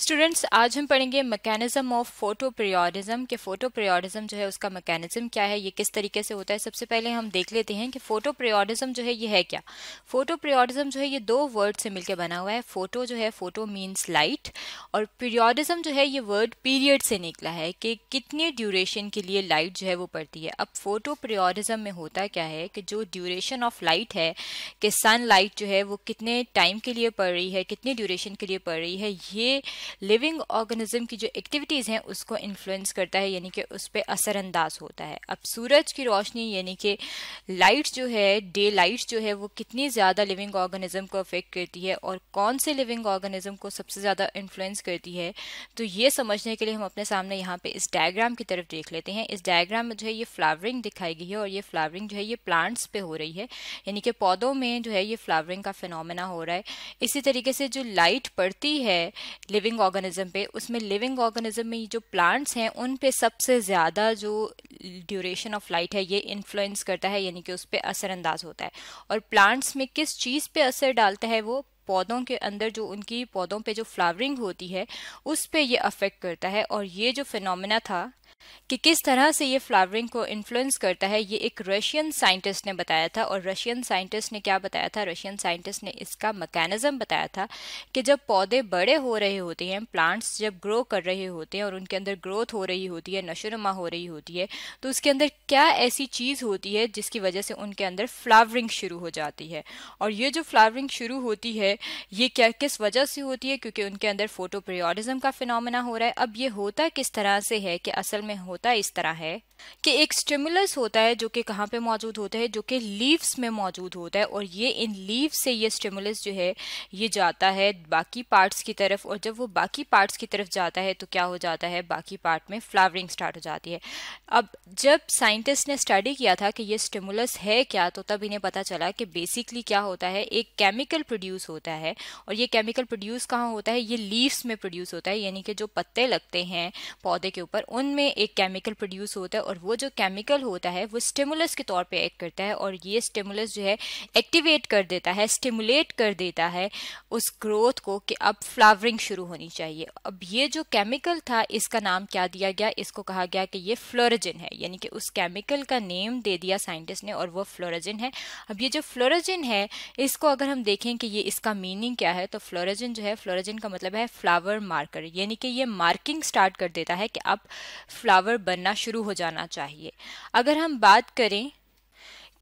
students आज हम पढ़ेंगे मैकेनिज्म ऑफ फोटो पीरियोडिज्म के फोटो पीरियोडिज्म जो है उसका मैकेनिज्म क्या है ये किस तरीके से होता है सबसे पहले हम देख लेते हैं कि फोटो पीरियोडिज्म जो है ये है क्या फोटो पीरियोडिज्म जो है ये दो वर्ड से मिलकर बना हुआ है फोटो जो है फोटो मीन्स लाइट और पीरियोडिज्म जो है ये वर्ड पीरियड से निकला है कि कितने ड्यूरेशन के लिए लाइट जो है वो पड़ती है अब फोटो पीरियोडिज्म में होता क्या है कि जो ड्यूरेशन ऑफ लाइट है कि सन लाइट जो है वो कितने टाइम के लिए पड़ रही है कितने ड्यूरेशन के लिए पड़ रही है ये लिविंग ऑर्गेनिज्म की जो एक्टिविटीज़ हैं उसको इन्फ्लुएंस करता है यानी कि उस पर असरअंदाज होता है अब सूरज की रोशनी यानी कि लाइट जो है डे लाइट जो है वो कितनी ज़्यादा लिविंग ऑर्गेनिज्म को अफेक्ट करती है और कौन से लिविंग ऑर्गेनिज्म को सबसे ज़्यादा इन्फ्लुएंस करती है तो ये समझने के लिए हम अपने सामने यहाँ पर इस डायग्राम की तरफ देख लेते हैं इस डायग्राम में जो है ये फ्लावरिंग दिखाई गई है और ये फ्लावरिंग जो है ये प्लांट्स पर हो रही है यानी कि पौधों में जो है ये फ्लावरिंग का फिनमिना हो रहा है इसी तरीके से जो लाइट पड़ती है लिविंग लिविंग ऑर्गेनिज्म पे उसमें लिविंग ऑर्गेनिज्म में जो प्लांट्स हैं उन पे सबसे ज़्यादा जो ड्यूरेशन ऑफ लाइट है ये इन्फ्लुएंस करता है यानी कि उस पर असरअंदाज होता है और प्लांट्स में किस चीज़ पे असर डालता है वो पौधों के अंदर जो उनकी पौधों पे जो फ्लावरिंग होती है उस पर ये अफेक्ट करता है और ये जो फिनोमिना था कि किस तरह से ये फ्लावरिंग को इन्फ्लुएंस करता है ये एक रशियन साइंटिस्ट ने बताया था और रशियन साइंटिस्ट ने क्या बताया था रशियन साइंटिस्ट ने इसका मैकेनिज्म बताया था कि जब पौधे बड़े हो रहे होते हैं प्लांट्स जब ग्रो कर रहे होते हैं और उनके अंदर ग्रोथ हो रही होती है नशोनुमा हो रही होती है तो उसके अंदर क्या ऐसी चीज़ होती है जिसकी वजह से उनके अंदर फ्लावरिंग शुरू हो जाती है और ये जो फ्लावरिंग शुरू होती है ये क्या किस वजह से होती है क्योंकि उनके अंदर फोटोप्रियोडिज्म का फिनोमेना हो रहा है अब ये होता किस तरह से है कि असल असल में होता इस तरह है कि एक स्टिमुलस होता है जो कि कहाँ पे मौजूद होता है जो कि लीव्स में मौजूद होता है और ये इन लीव से ये स्टिमुलस जो है ये जाता है बाकी पार्ट्स की तरफ और जब वो बाकी पार्ट्स की तरफ जाता है तो क्या हो जाता है बाकी पार्ट में फ्लावरिंग स्टार्ट हो जाती है अब जब साइंटिस्ट ने स्टडी किया था कि ये स्टिमुलस है क्या तो तब इन्हें पता चला कि बेसिकली क्या होता है एक केमिकल प्रोड्यूस होता है और ये केमिकल प्रोड्यूस कहाँ होता है ये लीव्स में प्रोड्यूस होता है यानी कि जो पत्ते लगते हैं पौधे के ऊपर उनमें एक केमिकल प्रोड्यूस होता है और वो जो केमिकल होता है वो स्टिमुलस के तौर पे एक्ट करता है और ये स्टिमुलस जो है एक्टिवेट कर देता है स्टिमुलेट कर देता है उस ग्रोथ को कि अब फ्लावरिंग शुरू होनी चाहिए अब ये जो केमिकल था इसका नाम क्या दिया गया इसको कहा गया कि ये फ्लोरजिन है यानी कि उस केमिकल का नेम दे दिया साइंटिस्ट ने और वह फ्लोरजिन है अब ये जो फ्लोरजिन है इसको अगर हम देखें कि ये इसका मीनिंग क्या है तो फ्लोरजिन जो है फ्लोरजिन का मतलब है फ्लावर मार्कर यानी कि ये मार्किंग स्टार्ट कर देता है कि अब फ्लावर बनना शुरू हो जाना करना चाहिए अगर हम बात करें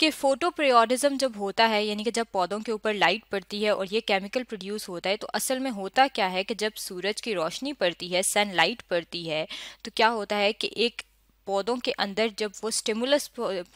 कि फोटो प्रियोडिज्म जब होता है यानी कि जब पौधों के ऊपर लाइट पड़ती है और ये केमिकल प्रोड्यूस होता है तो असल में होता क्या है कि जब सूरज की रोशनी पड़ती है सन लाइट पड़ती है तो क्या होता है कि एक पौधों के अंदर जब वो स्टिमुलस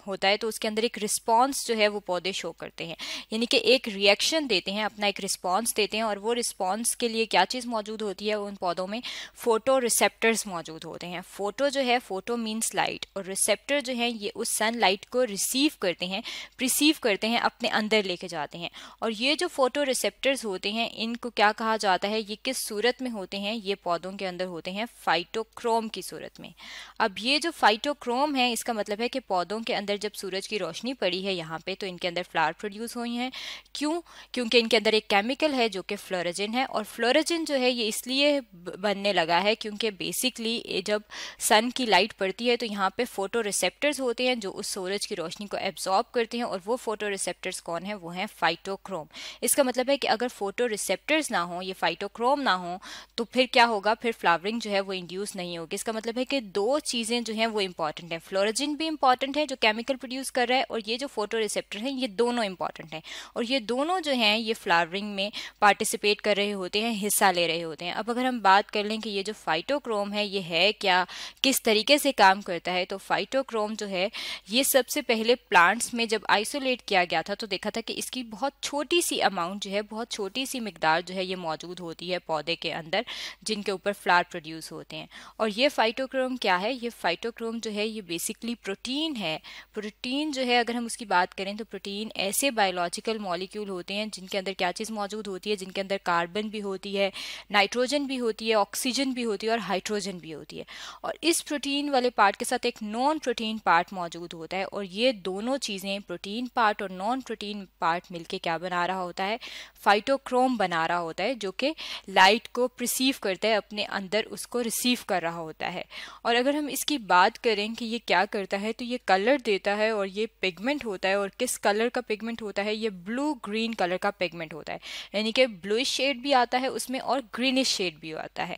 होता है तो उसके अंदर एक रिस्पॉन्स जो है वो पौधे शो करते हैं यानी कि एक रिएक्शन देते हैं अपना एक रिस्पॉन्स देते हैं और वो रिस्पॉन्स के लिए क्या चीज़ मौजूद होती है उन पौधों में फोटो रिसेप्टर्स मौजूद होते हैं फोटो जो है फोटो मीन्स लाइट और रिसेप्टर जो है ये उस सन लाइट को रिसीव करते हैं रिसीव करते हैं अपने अंदर लेके जाते हैं और ये जो फोटो रिसेप्टर्स होते हैं इनको क्या कहा जाता है ये किस सूरत में होते हैं ये पौधों के अंदर होते हैं फाइटोक्रोम की सूरत में अब ये जो फाइटोक्रोम है इसका मतलब है कि पौधों के अंदर जब सूरज की रोशनी पड़ी है यहाँ पे तो इनके अंदर फ्लावर प्रोड्यूस हुई हैं क्यों क्योंकि इनके अंदर एक केमिकल है जो कि फ्लोरेजिन है और फ्लोरेजिन जो है ये इसलिए बनने लगा है क्योंकि बेसिकली जब सन की लाइट पड़ती है तो यहाँ पे फोटो रिसेप्टर्स होते हैं जो उस सूरज की रोशनी को एब्जॉर्ब करते हैं और वो फोटो रिसेप्टर्स कौन है वो हैं फाइटोक्रोम इसका मतलब है कि अगर फोटो रिसेप्टर्स ना हो ये फाइटोक्रोम ना हो तो फिर क्या होगा फिर फ्लावरिंग जो है वो इंड्यूस नहीं होगी इसका मतलब है कि दो चीज़ें जो हैं हैं वो इंपॉर्टेंट है फ्लोरोजिन भी इंपॉर्टेंट है जो केमिकल प्रोड्यूस कर रहा है और ये जो फोटो रिसेप्टर है ये दोनों इंपॉर्टेंट हैं और ये दोनों जो हैं ये फ्लावरिंग में पार्टिसिपेट कर रहे होते हैं हिस्सा ले रहे होते हैं अब अगर हम बात कर लें कि ये जो फाइटोक्रोम है ये है क्या किस तरीके से काम करता है तो फाइटोक्रोम जो है ये सबसे पहले प्लांट्स में जब आइसोलेट किया गया था तो देखा था कि इसकी बहुत छोटी सी अमाउंट जो है बहुत छोटी सी मकदार जो है ये मौजूद होती है पौधे के अंदर जिनके ऊपर फ्लावर प्रोड्यूस होते हैं और ये फाइटोक्रोम क्या है ये फाइटोक्रोम मैक्रोम जो है ये बेसिकली प्रोटीन है प्रोटीन जो है अगर हम उसकी बात करें तो प्रोटीन ऐसे बायोलॉजिकल मॉलिक्यूल होते हैं जिनके अंदर क्या चीज़ मौजूद होती है जिनके अंदर कार्बन भी होती है नाइट्रोजन भी होती है ऑक्सीजन भी होती है और हाइड्रोजन भी होती है और इस प्रोटीन वाले पार्ट के साथ एक नॉन प्रोटीन पार्ट मौजूद होता है और ये दोनों चीज़ें प्रोटीन पार्ट और नॉन प्रोटीन पार्ट मिलकर क्या बना रहा होता है फाइटोक्रोम बना रहा होता है जो कि लाइट को प्रिसीव करता है अपने अंदर उसको रिसीव कर रहा होता है और अगर हम इसकी बात बात करें कि ये क्या करता है तो ये कलर देता है और ये पिगमेंट होता है और किस कलर का पिगमेंट होता है ये ब्लू ग्रीन कलर का पिगमेंट होता है यानी कि ब्लू शेड भी आता है उसमें और ग्रीनिश शेड भी आता है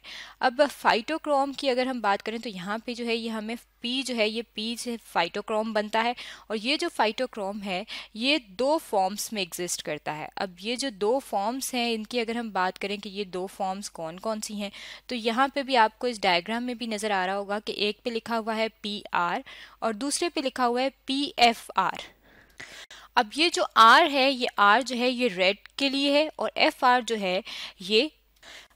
अब फाइटोक्रोम की अगर हम बात करें तो यहाँ पे जो है ये हमें पी जो है ये पी से फाइटोक्रोम बनता है और ये जो फाइटोक्रोम है ये दो फॉर्म्स में एग्जिस्ट करता है अब ये जो दो फॉर्म्स हैं इनकी अगर हम बात करें कि ये दो फॉर्म्स कौन कौन सी हैं तो यहाँ पे भी आपको इस डायग्राम में भी नज़र आ रहा होगा कि एक पे लिखा हुआ है पी आर और दूसरे पे लिखा हुआ है पी एफ आर अब ये जो आर है ये आर जो है ये रेड के लिए है और एफ आर जो है ये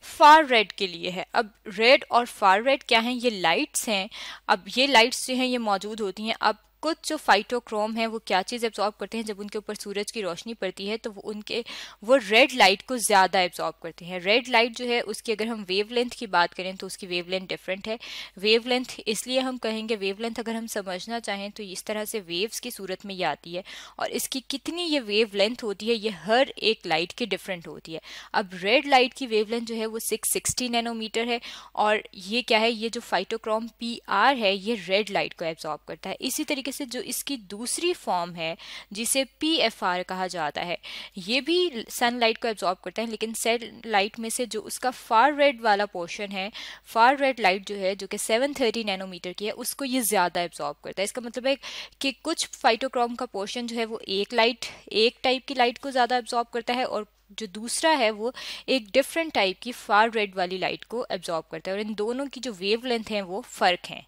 फार रेड के लिए है अब रेड और फार रेड क्या हैं ये लाइट्स हैं अब ये लाइट्स जो हैं ये मौजूद होती हैं अब कुछ जो फाइटोक्रोम है वो क्या चीज़ एब्जॉर्ब करते हैं जब उनके ऊपर सूरज की रोशनी पड़ती है तो वो उनके वो रेड लाइट को ज़्यादा एब्जॉर्ब करते हैं रेड लाइट जो है उसकी अगर हम वेव की बात करें तो उसकी वेव डिफरेंट है वेव इसलिए हम कहेंगे वेव अगर हम समझना चाहें तो इस तरह से वेव्स की सूरत में ये आती है और इसकी कितनी ये वेव होती है ये हर एक लाइट की डिफरेंट होती है अब रेड लाइट की वेव जो है वो सिक्स सिक्सटी नैनोमीटर है और ये क्या है ये जो फाइटोक्रोम पी है ये रेड लाइट को एब्जॉर्ब करता है इसी तरीके तरीके से जो इसकी दूसरी फॉर्म है जिसे पी एफ आर कहा जाता है ये भी सनलाइट को एब्जॉर्ब करता है लेकिन सेल लाइट में से जो उसका फार रेड वाला पोर्शन है फार रेड लाइट जो है जो कि 730 नैनोमीटर की है उसको ये ज़्यादा एब्जॉर्ब करता है इसका मतलब है कि कुछ फाइटोक्रोम का पोर्शन जो है वो एक लाइट एक टाइप की लाइट को ज़्यादा एब्जॉर्ब करता है और जो दूसरा है वो एक डिफरेंट टाइप की फार रेड वाली लाइट को एब्जॉर्ब करता है और इन दोनों की जो वेव लेंथ हैं वो फ़र्क हैं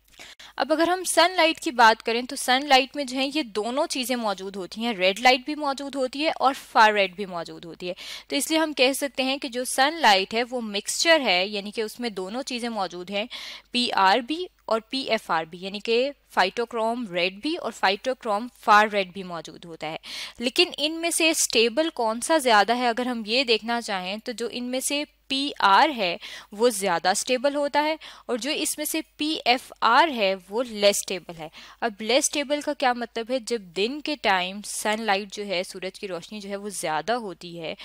अब अगर हम सनलाइट की बात करें तो सनलाइट में जो है ये दोनों चीज़ें मौजूद होती हैं रेड लाइट भी मौजूद होती है और फार रेड भी मौजूद होती है तो इसलिए हम कह सकते हैं कि जो सनलाइट है वो मिक्सचर है यानी कि उसमें दोनों चीज़ें मौजूद हैं पी आर बी और पी एफ आर बी यानी कि फाइटोक्रोम रेड भी और फाइटोक्रोम फार रेड भी मौजूद होता है लेकिन इनमें से स्टेबल कौन सा ज़्यादा है अगर हम ये देखना चाहें तो जो इनमें से पी आर है वो ज़्यादा स्टेबल होता है और जो इसमें से पी एफ आर है वो लेस स्टेबल है अब लेस स्टेबल का क्या मतलब है जब दिन के टाइम सनलाइट जो है सूरज की रोशनी जो है वो ज़्यादा होती है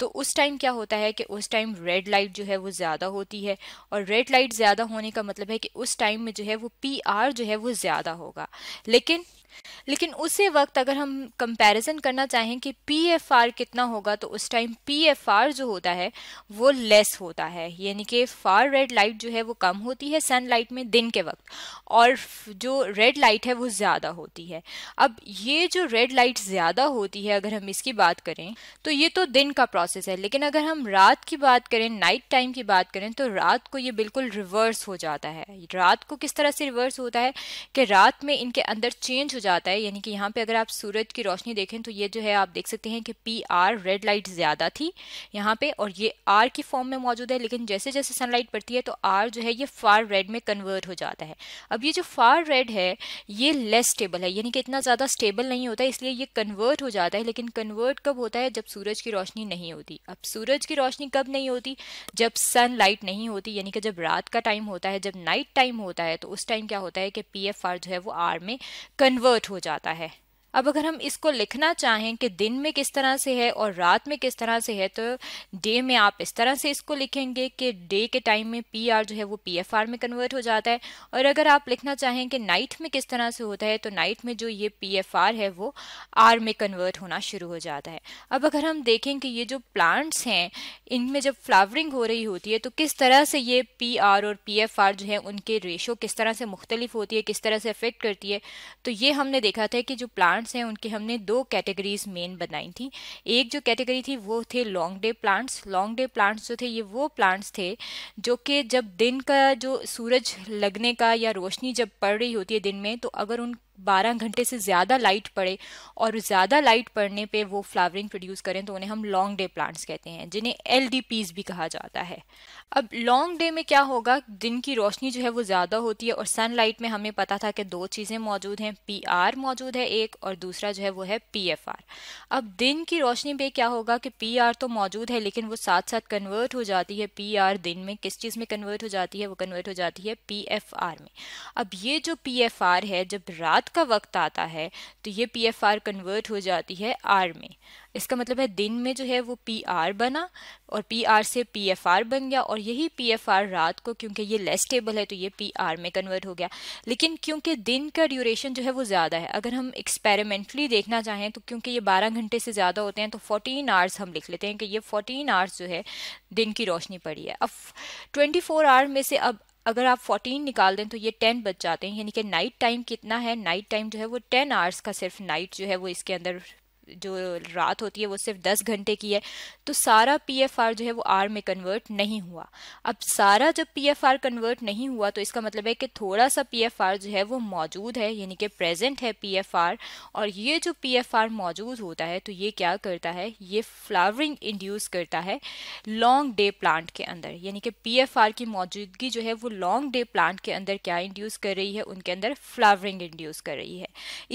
तो उस टाइम क्या होता है कि उस टाइम रेड लाइट जो है वो ज़्यादा होती है और रेड लाइट ज़्यादा होने का मतलब है कि उस टाइम में जो है वो पी आर जो है वो ज़्यादा होगा लेकिन लेकिन उसी वक्त अगर हम कंपैरिजन करना चाहें कि पी एफ आर कितना होगा तो उस टाइम पी एफ आर जो होता है वो लेस होता है यानी कि फार रेड लाइट जो है वो कम होती है सन लाइट में दिन के वक्त और जो रेड लाइट है वो ज़्यादा होती है अब ये जो रेड लाइट ज़्यादा होती है अगर हम इसकी बात करें तो ये तो दिन का प्रोसेस है लेकिन अगर हम रात की बात करें नाइट टाइम की बात करें तो रात को ये बिल्कुल रिवर्स हो जाता है रात को किस तरह से रिवर्स होता है कि रात में इनके अंदर चेंज हो जाता है यानी कि यहाँ पर अगर आप सूरज की रोशनी देखें तो ये जो है आप देख सकते हैं कि पी आर रेड लाइट ज़्यादा थी यहाँ पर और ये आर की फॉर्म फॉर्म में मौजूद है लेकिन जैसे जैसे सनलाइट पड़ती है तो आर जो है ये फार रेड में कन्वर्ट हो जाता है अब ये जो फार रेड है ये लेस स्टेबल है यानी कि इतना ज़्यादा स्टेबल नहीं होता इसलिए ये कन्वर्ट हो जाता है लेकिन कन्वर्ट कब होता है जब सूरज की रोशनी नहीं होती अब सूरज की रोशनी कब नहीं होती जब सन नहीं होती यानी कि जब रात का टाइम होता है जब नाइट टाइम होता है तो उस टाइम क्या होता है कि पी जो है वो आर में कन्वर्ट हो जाता है अब अगर हम इसको लिखना चाहें कि दिन में किस तरह से है और रात में किस तरह से है तो डे में आप इस तरह से इसको लिखेंगे कि डे के टाइम में पी आर जो है वो पी एफ आर में कन्वर्ट हो जाता है और अगर आप लिखना चाहें कि नाइट में किस तरह से होता है तो नाइट में जो ये पी एफ आर है वो आर में कन्वर्ट होना शुरू हो जाता है अब अगर हम देखें कि ये जो प्लांट्स हैं इनमें जब फ्लावरिंग हो रही होती है तो किस तरह से ये पी आर और पी एफ आर जो है उनके रेशो किस तरह से मुख्तलिफ होती है किस तरह से अफेक्ट करती है तो ये हमने देखा था कि जो प्लांट प्लांट्स हैं उनके हमने दो कैटेगरीज मेन बनाई थी एक जो कैटेगरी थी वो थे long day plants long day plants जो थे ये वो प्लांट्स थे जो कि जब दिन का जो सूरज लगने का या रोशनी जब पड़ रही होती है दिन में तो अगर उन 12 घंटे से ज़्यादा लाइट पड़े और ज़्यादा लाइट पड़ने पे वो फ्लावरिंग प्रोड्यूस करें तो उन्हें हम लॉन्ग डे प्लांट्स कहते हैं जिन्हें एल भी कहा जाता है अब लॉन्ग डे में क्या होगा दिन की रोशनी जो है वो ज़्यादा होती है और सनलाइट में हमें पता था कि दो चीज़ें मौजूद हैं पी मौजूद है एक और दूसरा जो है वो है पी अब दिन की रोशनी पे क्या होगा कि पी तो मौजूद है लेकिन वो साथ साथ कन्वर्ट हो जाती है पी दिन में किस चीज़ में कन्वर्ट हो जाती है वो कन्वर्ट हो जाती है पी में अब ये जो पी है जब रात का वक्त आता है तो ये पी एफ आर कन्वर्ट हो जाती है आर में इसका मतलब है दिन में जो है वो पी आर बना और पी आर से पी एफ आर बन गया और यही पी एफ आर रात को क्योंकि ये लेस टेबल है तो ये पी आर में कन्वर्ट हो गया लेकिन क्योंकि दिन का ड्यूरेशन जो है वो ज़्यादा है अगर हम एक्सपेरिमेंटली देखना चाहें तो क्योंकि ये बारह घंटे से ज़्यादा होते हैं तो फोर्टीन आवर्स हम लिख लेते हैं कि ये फोर्टीन आवर्स जो है दिन की रोशनी पड़ी है अब ट्वेंटी फोर आवर में से अब अगर आप 14 निकाल दें तो ये 10 बच जाते हैं यानी कि नाइट टाइम कितना है नाइट टाइम जो है वो 10 आवर्स का सिर्फ नाइट जो है वो इसके अंदर जो रात होती है वो सिर्फ दस घंटे की है तो सारा पी जो है वो आर में कन्वर्ट नहीं हुआ अब सारा जब पी कन्वर्ट नहीं हुआ तो इसका मतलब है कि थोड़ा सा पी जो है वो मौजूद है यानी कि प्रेजेंट है पी और ये जो पी मौजूद होता है तो ये क्या करता है ये फ्लावरिंग इंड्यूस करता है लॉन्ग डे प्लांट के अंदर यानी कि पी की मौजूदगी जो है वो लॉन्ग डे प्लांट के अंदर क्या इंड्यूस कर रही है उनके अंदर फ्लावरिंग इंड्यूस कर रही है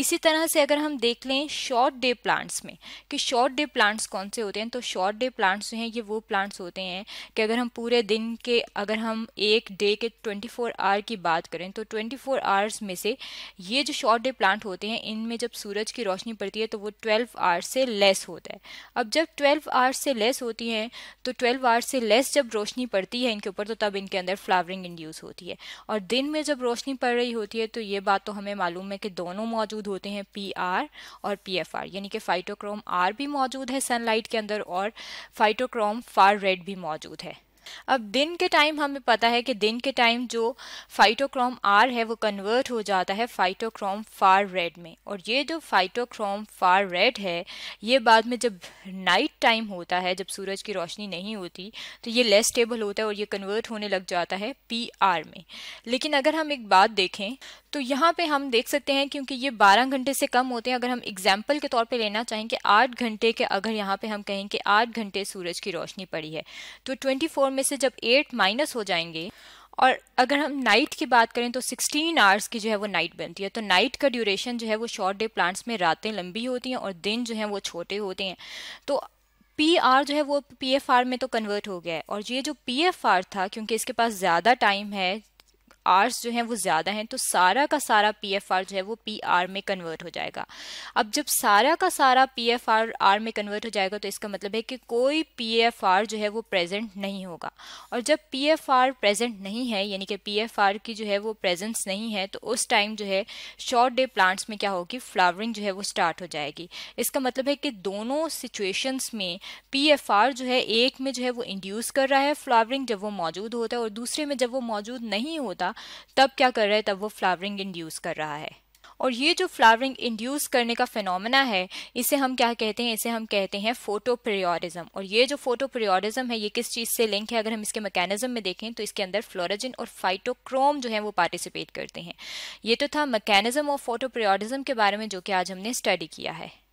इसी तरह से अगर हम देख लें शॉर्ट डे प्लांट प्लांट्स में कि शॉर्ट डे प्लांट्स कौन से होते हैं तो शॉर्ट डे प्लांट्स जो हैं ये वो प्लांट्स होते हैं कि अगर हम पूरे दिन के अगर हम एक डे के 24 आवर की बात करें तो 24 फोर आवर्स में से ये जो शॉर्ट डे प्लांट होते हैं इनमें जब सूरज की रोशनी पड़ती है तो वो 12 आवर्स से लेस होता है अब जब 12 आवर्स से लेस होती हैं तो 12 आवर्स से लेस जब रोशनी पड़ती है इनके ऊपर तो तब इनके अंदर फ्लावरिंग इंड्यूस होती है और दिन में जब रोशनी पड़ रही होती है तो ये बात तो हमें मालूम है कि दोनों मौजूद होते हैं पी आर और पी एफ आर यानी कि फाइटोक्रोम आर भी मौजूद है सनलाइट के अंदर और फाइटोक्रोम फार रेड भी मौजूद है अब दिन के टाइम हमें पता है कि दिन के टाइम जो फाइटोक्रोम आर है वो कन्वर्ट हो जाता है फाइटोक्रोम फार रेड में और ये जो फाइटोक्रोम फार रेड है ये बाद में जब नाइट टाइम होता है जब सूरज की रोशनी नहीं होती तो ये लेस स्टेबल होता है और ये कन्वर्ट होने लग जाता है पी आर में लेकिन अगर हम एक बात देखें तो यहाँ पे हम देख सकते हैं क्योंकि ये 12 घंटे से कम होते हैं अगर हम एग्जाम्पल के तौर पे लेना चाहें कि 8 घंटे के अगर यहाँ पे हम कहें कि 8 घंटे सूरज की रोशनी पड़ी है तो 24 में से जब 8 माइनस हो जाएंगे और अगर हम नाइट की बात करें तो 16 आवर्स की जो है वो नाइट बनती है तो नाइट का ड्यूरेशन जो है वो शॉर्ट डे प्लांट्स में रातें लंबी होती हैं और दिन जो है वो छोटे होते हैं तो पी आर जो है वो पी एफ आर में तो कन्वर्ट हो गया है और ये जो पी एफ आर था क्योंकि इसके पास ज़्यादा टाइम है आर्स जो हैं वो ज़्यादा हैं तो सारा का सारा पी एफ आर जो है वो पी आर में कन्वर्ट हो जाएगा अब जब सारा का सारा पी एफ आर आर में कन्वर्ट हो जाएगा तो इसका मतलब है कि कोई पी एफ आर जो है वो प्रेजेंट नहीं होगा और जब पी एफ आर प्रेजेंट नहीं है यानी कि पी एफ आर की जो है वो प्रेजेंस नहीं है तो उस टाइम जो है शॉर्ट डे प्लांट्स में क्या होगी फ्लावरिंग जो है वो स्टार्ट हो जाएगी इसका मतलब है कि दोनों सिचुएशंस में पी एफ आर जो है एक में जो है वो इंड्यूस कर रहा है फ्लावरिंग जब वो मौजूद होता है और दूसरे में जब वो मौजूद नहीं होता तब क्या कर रहा है तब वो फ्लावरिंग इंड्यूस कर रहा है और ये जो फ्लावरिंग इंड्यूस करने का फिनोमेना है इसे हम क्या कहते हैं इसे हम कहते हैं फोटो पीरियोडिज्म और ये जो फोटो पीरियोडिज्म है ये किस चीज़ से लिंक है अगर हम इसके मैकेनिज्म में देखें तो इसके अंदर फ्लोराजिन और फाइटोक्रोम जो है वो पार्टिसिपेट करते हैं ये तो था मैकेनिज्म ऑफ फोटो पीरियोडिज्म के बारे में जो कि आज हमने स्टडी किया है